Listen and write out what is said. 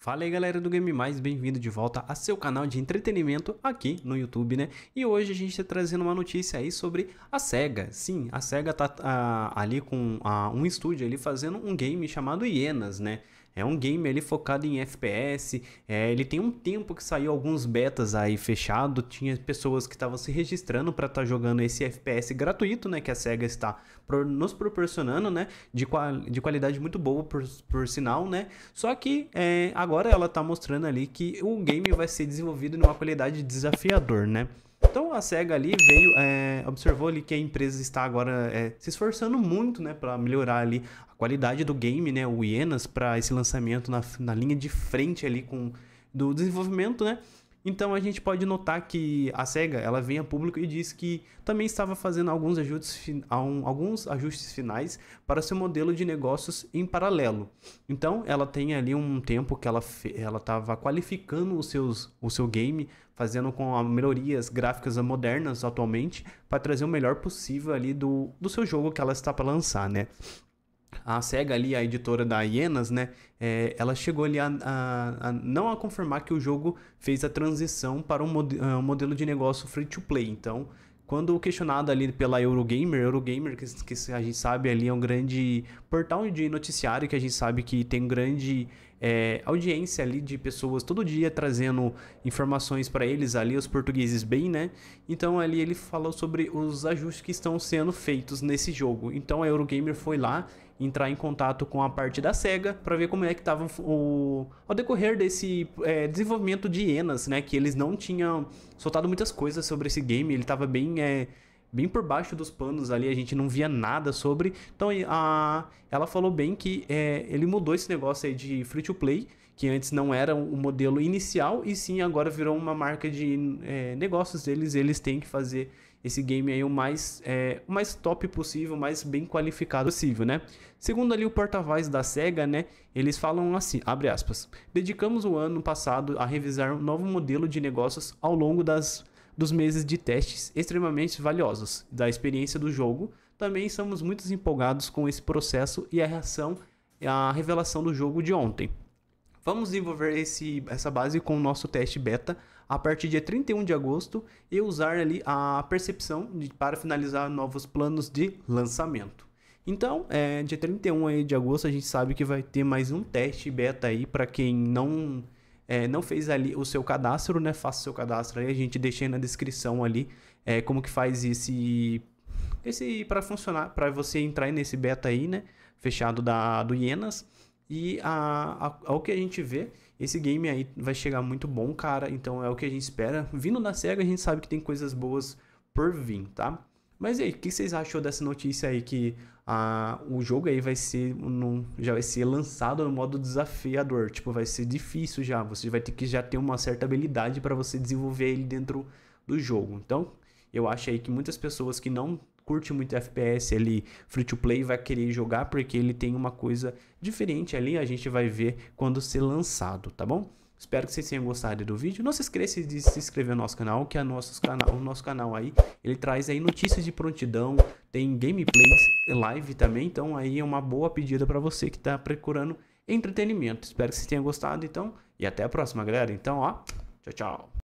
Fala aí galera do Game Mais, bem-vindo de volta a seu canal de entretenimento aqui no YouTube, né? E hoje a gente está trazendo uma notícia aí sobre a SEGA. Sim, a SEGA tá a, ah, ali com a, ah, um estúdio ali fazendo um game chamado Hienas, né? É um game ali focado em FPS. É, ele tem um tempo que saiu alguns betas aí fechado. Tinha pessoas que estavam se registrando para estar tá jogando esse FPS gratuito, né? Que a SEGA está nos proporcionando, né? De, qual, de qualidade muito boa, por, por sinal, né? Só que é, agora ela está mostrando ali que o game vai ser desenvolvido numa qualidade desafiador, né? Então a SEGA ali veio, é, observou ali que a empresa está agora é, se esforçando muito, né, para melhorar ali a qualidade do game, né, o Ienas para esse lançamento na, na linha de frente ali com do desenvolvimento, né? Então a gente pode notar que a SEGA ela vem a público e diz que também estava fazendo alguns ajustes, alguns ajustes finais para seu modelo de negócios em paralelo. Então ela tem ali um tempo que ela estava qualificando os seus, o seu game, fazendo com melhorias gráficas modernas atualmente, para trazer o melhor possível ali do, do seu jogo que ela está para lançar, né? a SEGA ali, a editora da Hienas, né, é, ela chegou ali a, a, a, não a confirmar que o jogo fez a transição para um, mod é, um modelo de negócio free-to-play, então... Quando questionado ali pela Eurogamer, Eurogamer, que, que a gente sabe ali é um grande portal de noticiário, que a gente sabe que tem um grande é, audiência ali de pessoas todo dia trazendo informações para eles ali, os portugueses bem, né? Então ali ele falou sobre os ajustes que estão sendo feitos nesse jogo. Então a Eurogamer foi lá entrar em contato com a parte da SEGA para ver como é que estava o ao decorrer desse é, desenvolvimento de Enas, né? Que eles não tinham soltado muitas coisas sobre esse game, ele estava bem é, bem por baixo dos panos ali, a gente não via nada sobre. Então a, ela falou bem que é, ele mudou esse negócio aí de free to play, que antes não era o um modelo inicial, e sim agora virou uma marca de é, negócios deles. Eles têm que fazer esse game aí o mais, é, o mais top possível, o mais bem qualificado possível, né? Segundo ali o porta-voz da SEGA, né? Eles falam assim, abre aspas, dedicamos o ano passado a revisar um novo modelo de negócios ao longo das dos meses de testes extremamente valiosos da experiência do jogo. Também estamos muito empolgados com esse processo e a reação a revelação do jogo de ontem. Vamos desenvolver esse, essa base com o nosso teste beta a partir de 31 de agosto e usar ali a percepção de, para finalizar novos planos de lançamento. Então, é, dia 31 aí de agosto a gente sabe que vai ter mais um teste beta aí para quem não é, não fez ali o seu cadastro, né? Faça o seu cadastro aí. A gente deixei na descrição ali é, como que faz esse esse para funcionar, para você entrar nesse beta aí, né? Fechado da do Ienas. E a, a, ao é que a gente vê, esse game aí vai chegar muito bom, cara. Então é o que a gente espera. Vindo da SEGA, a gente sabe que tem coisas boas por vir, tá? Mas e aí, o que vocês achou dessa notícia aí que ah, o jogo aí vai ser num, já vai ser lançado no modo desafiador, tipo vai ser difícil já, você vai ter que já ter uma certa habilidade para você desenvolver ele dentro do jogo. Então, eu acho aí que muitas pessoas que não curte muito FPS ali, free to play, vai querer jogar porque ele tem uma coisa diferente ali, a gente vai ver quando ser lançado, tá bom? Espero que vocês tenham gostado do vídeo. Não se esqueça de se inscrever no nosso canal, que é nosso canal, o nosso canal aí, ele traz aí notícias de prontidão, tem gameplays, é live também, então aí é uma boa pedida para você que está procurando entretenimento. Espero que vocês tenham gostado, então, e até a próxima, galera. Então, ó, tchau, tchau.